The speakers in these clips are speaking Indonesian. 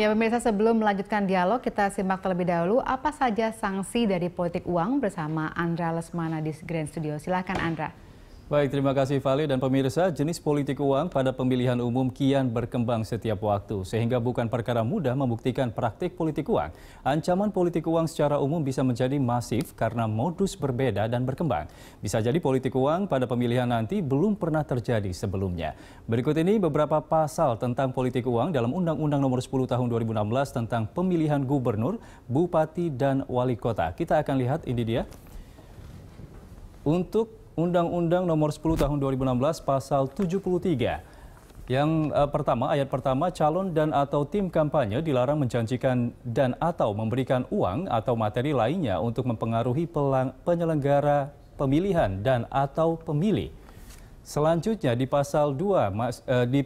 Ya pemirsa sebelum melanjutkan dialog kita simak terlebih dahulu apa saja sanksi dari politik uang bersama Andra Lesmana di Grand Studio. Silahkan Andra. Baik, terima kasih Vali dan pemirsa. Jenis politik uang pada pemilihan umum kian berkembang setiap waktu, sehingga bukan perkara mudah membuktikan praktik politik uang. Ancaman politik uang secara umum bisa menjadi masif karena modus berbeda dan berkembang. Bisa jadi politik uang pada pemilihan nanti belum pernah terjadi sebelumnya. Berikut ini beberapa pasal tentang politik uang dalam Undang-Undang Nomor 10 Tahun 2016 tentang pemilihan gubernur, bupati, dan wali kota. Kita akan lihat ini dia. Untuk Undang-Undang Nomor 10 Tahun 2016 Pasal 73 yang uh, pertama, ayat pertama, calon dan atau tim kampanye dilarang menjanjikan dan atau memberikan uang atau materi lainnya untuk mempengaruhi pelang, penyelenggara pemilihan dan atau pemilih. Selanjutnya di pasal 2 mas, eh, di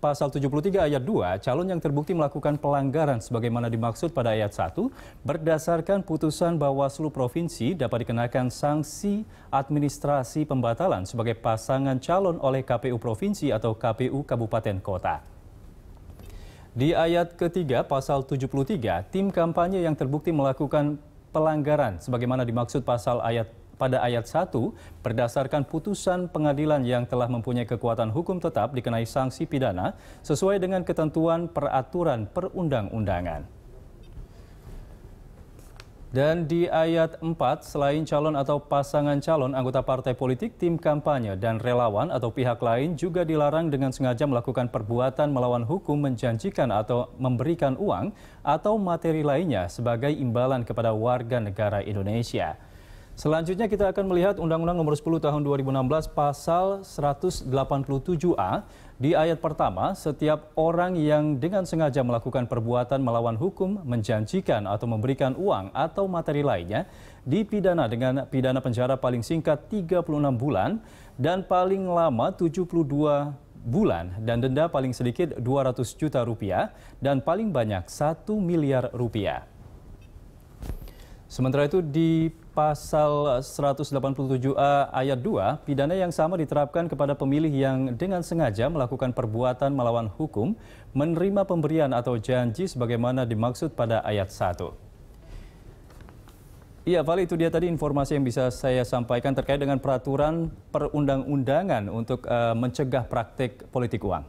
pasal 73 ayat 2, calon yang terbukti melakukan pelanggaran sebagaimana dimaksud pada ayat 1, berdasarkan putusan Bawaslu Provinsi dapat dikenakan sanksi administrasi pembatalan sebagai pasangan calon oleh KPU Provinsi atau KPU Kabupaten Kota. Di ayat ketiga pasal 73, tim kampanye yang terbukti melakukan pelanggaran sebagaimana dimaksud pasal ayat pada ayat 1 berdasarkan putusan pengadilan yang telah mempunyai kekuatan hukum tetap dikenai sanksi pidana sesuai dengan ketentuan peraturan perundang-undangan. Dan di ayat 4, selain calon atau pasangan calon anggota partai politik, tim kampanye dan relawan atau pihak lain juga dilarang dengan sengaja melakukan perbuatan melawan hukum menjanjikan atau memberikan uang atau materi lainnya sebagai imbalan kepada warga negara Indonesia. Selanjutnya kita akan melihat Undang-Undang Nomor 10 Tahun 2016 Pasal 187A di ayat pertama, setiap orang yang dengan sengaja melakukan perbuatan melawan hukum, menjanjikan atau memberikan uang atau materi lainnya, dipidana dengan pidana penjara paling singkat 36 bulan dan paling lama 72 bulan dan denda paling sedikit 200 juta rupiah dan paling banyak 1 miliar rupiah. Sementara itu di pasal 187A ayat 2, pidana yang sama diterapkan kepada pemilih yang dengan sengaja melakukan perbuatan melawan hukum, menerima pemberian atau janji sebagaimana dimaksud pada ayat 1. Iya, Vali, itu dia tadi informasi yang bisa saya sampaikan terkait dengan peraturan perundang-undangan untuk uh, mencegah praktik politik uang.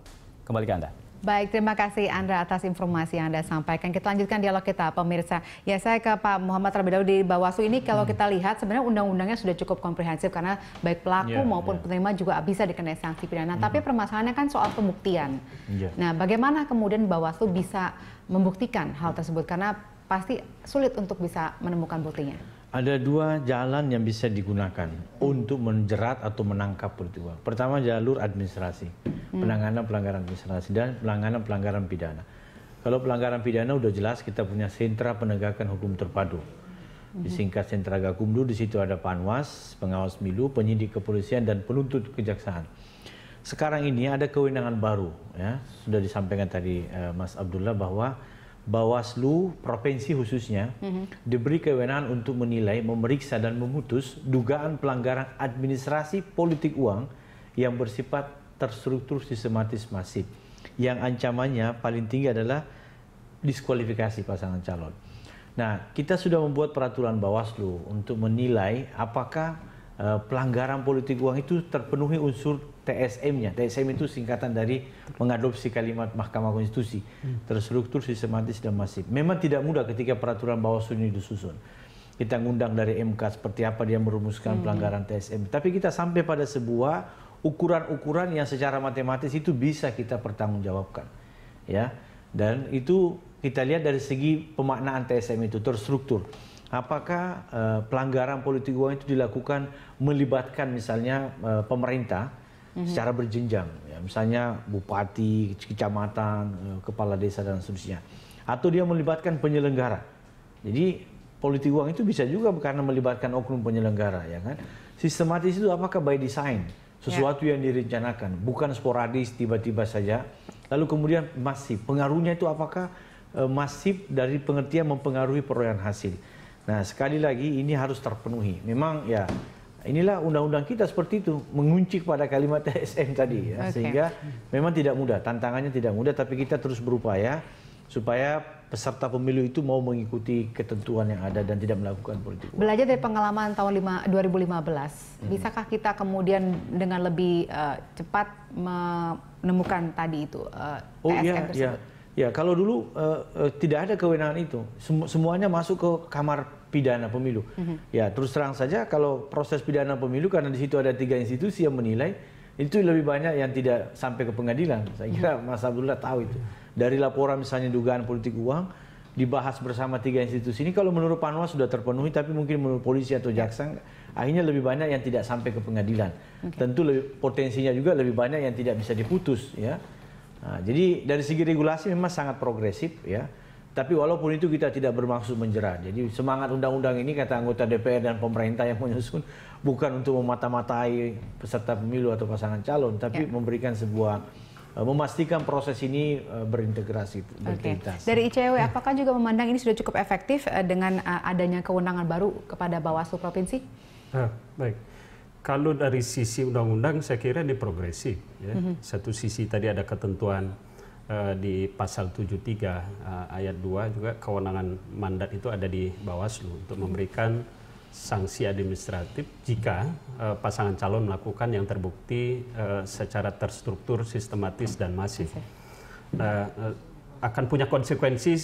Kembali ke Anda. Baik, terima kasih Anda atas informasi yang Anda sampaikan. Kita lanjutkan dialog kita, pemirsa. Ya, saya ke Pak Muhammad terlebih dahulu di Bawaslu ini. Kalau kita lihat, sebenarnya undang-undangnya sudah cukup komprehensif karena baik pelaku yeah, maupun yeah. penerima juga bisa dikenai sanksi pidana. Mm. Tapi mm-hmm. permasalahannya kan soal pembuktian. Yeah. Nah, bagaimana kemudian Bawaslu bisa membuktikan hal tersebut? Karena pasti sulit untuk bisa menemukan buktinya. Ada dua jalan yang bisa digunakan untuk menjerat atau menangkap peristiwa. Pertama, jalur administrasi penanganan pelanggaran administrasi dan penanganan pelanggaran pidana. Kalau pelanggaran pidana udah jelas kita punya sentra penegakan hukum terpadu. Disingkat mhm. sentra Gakumdu, di situ ada Panwas, pengawas milu, penyidik kepolisian dan penuntut kejaksaan. Sekarang ini ada kewenangan baru ya, sudah disampaikan tadi eh, Mas Abdullah bahwa Bawaslu provinsi khususnya mm -hmm. diberi kewenangan untuk menilai, memeriksa dan memutus dugaan pelanggaran administrasi politik uang yang bersifat terstruktur sistematis masif yang ancamannya paling tinggi adalah diskualifikasi pasangan calon. Nah, kita sudah membuat peraturan Bawaslu untuk menilai apakah eh, pelanggaran politik uang itu terpenuhi unsur TSM-nya. TSM itu singkatan dari mengadopsi kalimat Mahkamah Konstitusi, hmm. terstruktur, sistematis dan masif. Memang tidak mudah ketika peraturan Bawaslu ini disusun. Kita ngundang dari MK seperti apa dia merumuskan hmm. pelanggaran TSM. Tapi kita sampai pada sebuah ukuran-ukuran yang secara matematis itu bisa kita pertanggungjawabkan ya dan itu kita lihat dari segi pemaknaan TSM itu terstruktur apakah uh, pelanggaran politik uang itu dilakukan melibatkan misalnya uh, pemerintah mm-hmm. secara berjenjang ya misalnya bupati kecamatan uh, kepala desa dan seterusnya atau dia melibatkan penyelenggara jadi politik uang itu bisa juga karena melibatkan oknum penyelenggara ya kan sistematis itu apakah by design sesuatu yang direncanakan, bukan sporadis tiba-tiba saja. Lalu kemudian masif. Pengaruhnya itu apakah eh, masif dari pengertian mempengaruhi perolehan hasil? Nah, sekali lagi ini harus terpenuhi. Memang ya inilah undang-undang kita seperti itu mengunci pada kalimat TSM tadi ya. Okay. Sehingga memang tidak mudah, tantangannya tidak mudah tapi kita terus berupaya supaya peserta pemilu itu mau mengikuti ketentuan yang ada dan tidak melakukan politik Belajar dari pengalaman tahun 5, 2015, hmm. bisakah kita kemudian dengan lebih uh, cepat menemukan tadi itu uh, eh, TSM oh, iya, iya, tersebut? Iya. Ya, kalau dulu uh, uh, tidak ada kewenangan itu. Sem semuanya masuk ke kamar pidana pemilu. Mm -hmm. Ya, terus terang saja kalau proses pidana pemilu karena di situ ada tiga institusi yang menilai, itu lebih banyak yang tidak sampai ke pengadilan. Saya kira Mas Abdullah tahu itu. Dari laporan misalnya dugaan politik uang dibahas bersama tiga institusi ini kalau menurut Panwas sudah terpenuhi tapi mungkin menurut polisi atau jaksa ya. akhirnya lebih banyak yang tidak sampai ke pengadilan. Okay. Tentu lebih, potensinya juga lebih banyak yang tidak bisa diputus ya. Nah, jadi dari segi regulasi memang sangat progresif ya tapi walaupun itu kita tidak bermaksud menjerat. Jadi semangat undang-undang ini kata anggota DPR dan pemerintah yang menyusun bukan untuk memata-matai peserta pemilu atau pasangan calon, tapi ya. memberikan sebuah eh, memastikan proses ini eh, berintegrasi berintegritas. Okay. Dari ICW, e hmm. apakah juga memandang ini sudah cukup efektif eh, dengan adanya kewenangan baru kepada Bawaslu provinsi? Nah, baik. Kalau dari sisi undang-undang, saya kira ini progresif. Ya. Mm -hmm. Satu sisi tadi ada ketentuan Eh, di pasal 73 uh, eh, ayat 2 juga kewenangan mandat itu ada di Bawaslu untuk hmm. memberikan sanksi administratif jika uh, pasangan calon melakukan yang terbukti uh, secara terstruktur, sistematis dan masif. Nah, uh, akan punya konsekuensi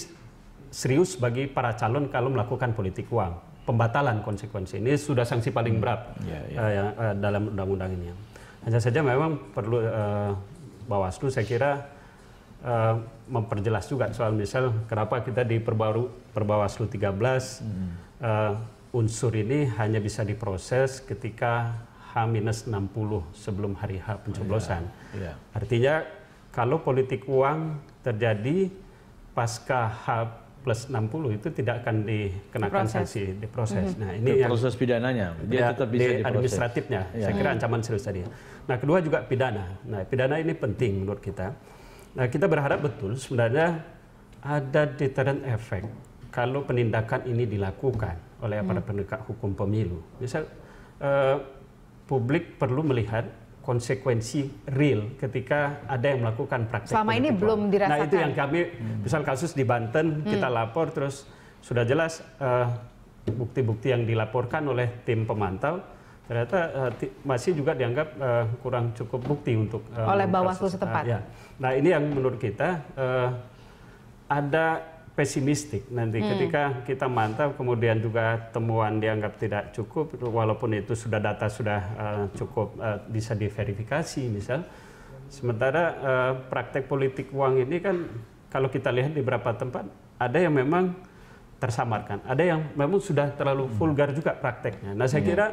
serius bagi para calon kalau melakukan politik uang. Pembatalan konsekuensi ini sudah sanksi paling hmm. berat yeah, ya, ya. yeah. Uh, uh, dalam undang-undang ini. Hanya saja memang perlu uh, Bawaslu saya kira uh, memperjelas juga soal misal kenapa kita di perbaru perbawaslu 13 hmm. uh, unsur ini hanya bisa diproses ketika H-60 sebelum hari H pencoblosan. Oh, yeah. Yeah. Artinya kalau politik uang terjadi pasca H plus 60 itu tidak akan dikenakan sanksi diproses. Mm -hmm. Nah, ini proses yang pidananya dia ya, tetap bisa di diproses. administratifnya. Yeah. Saya iya. kira hmm. ancaman serius tadi. Nah, kedua juga pidana. Nah, pidana ini penting menurut kita Nah kita berharap betul sebenarnya ada deterrent effect kalau penindakan ini dilakukan oleh aparat hmm. penegak hukum pemilu. Misal eh, publik perlu melihat konsekuensi real ketika ada yang melakukan praktek. Selama ini kecuali. belum dirasakan. Nah itu yang kami, hmm. misal kasus di Banten hmm. kita lapor terus sudah jelas eh, bukti-bukti eh, bukti -bukti yang dilaporkan oleh tim pemantau ternyata uh, masih juga dianggap uh, kurang cukup bukti untuk uh, oleh Bawaslu setempat. Uh, ya. Nah ini yang menurut kita uh, ada pesimistik nanti hmm. ketika kita mantap kemudian juga temuan dianggap tidak cukup walaupun itu sudah data sudah uh, cukup uh, bisa diverifikasi misal sementara uh, praktek politik uang ini kan kalau kita lihat di beberapa tempat ada yang memang tersamarkan ada yang memang sudah terlalu hmm. vulgar juga prakteknya nah saya iya. kira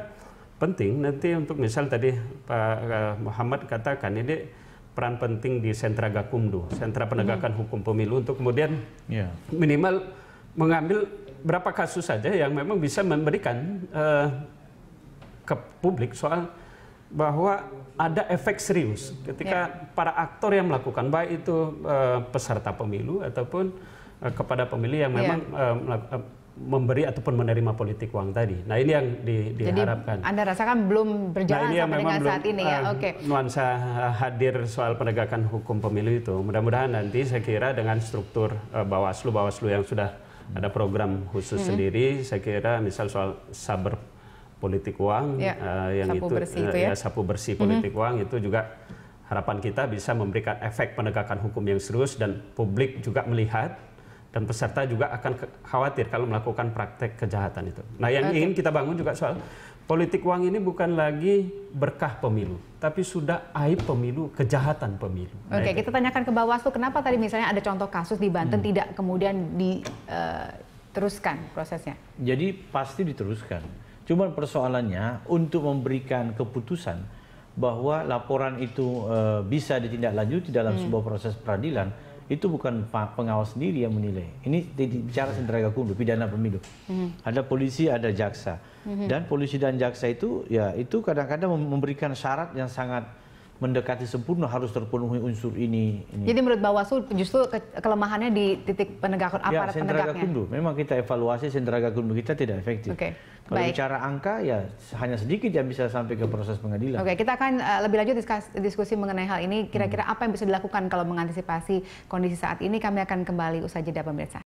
penting nanti untuk misal tadi Pak eh, Muhammad katakan ini peran penting di sentra Gakumdu, sentra penegakan hmm. hukum pemilu untuk kemudian yeah. minimal mengambil berapa kasus saja yang memang bisa memberikan uh, ke publik soal bahwa ada efek serius ketika yeah. para aktor yang melakukan baik itu uh, peserta pemilu ataupun uh, kepada pemilih yang ya. memang yeah. uh, memberi ataupun menerima politik uang tadi. Nah ini yang di, diharapkan. Jadi anda rasakan belum berjalan nah, ini sampai dengan belum, saat ini ya. Uh, Oke. Okay. Nuansa eh, hadir soal penegakan hukum pemilu itu, mudah-mudahan nanti saya kira dengan struktur uh, Bawaslu Bawaslu yang sudah ada program khusus hmm. sendiri, saya kira misal soal saber politik uang ya, uh, yang sapu itu, bersih itu ya. ya sapu bersih mm-hmm. politik hmm. uang itu juga harapan kita bisa memberikan efek penegakan hukum yang serius dan publik juga melihat dan peserta juga akan khawatir kalau melakukan praktek kejahatan itu. Nah, yang ingin kita bangun juga soal politik uang ini bukan lagi berkah pemilu, tapi sudah aib pemilu, kejahatan pemilu. Nah, Oke, itu. kita tanyakan ke Bawaslu kenapa tadi misalnya ada contoh kasus di Banten hmm. tidak kemudian diteruskan eh, prosesnya? Jadi pasti diteruskan. Cuman persoalannya untuk memberikan keputusan bahwa laporan itu uh, bisa ditindaklanjuti dalam hmm. sebuah proses peradilan itu bukan pengawas sendiri yang menilai. Ini bicara sederhana hukum pidana pemilu. Hmm. Ada polisi, ada jaksa. Hmm. Dan polisi dan jaksa itu ya itu kadang-kadang memberikan syarat yang sangat mendekati sempurna harus terpenuhi unsur ini. ini. Jadi menurut Bawaslu justru ke kelemahannya di titik penegakan ya, aparat ya, sendraga penegaknya. Kundu. Memang kita evaluasi sendraga kundu kita tidak efektif. Okay. Kalau Baik. bicara angka ya hanya sedikit yang bisa sampai ke proses pengadilan. Oke, okay, kita akan uh, lebih lanjut diskus diskusi mengenai hal ini. Kira-kira hmm. apa yang bisa dilakukan kalau mengantisipasi kondisi saat ini? Kami akan kembali usaha jeda pemirsa.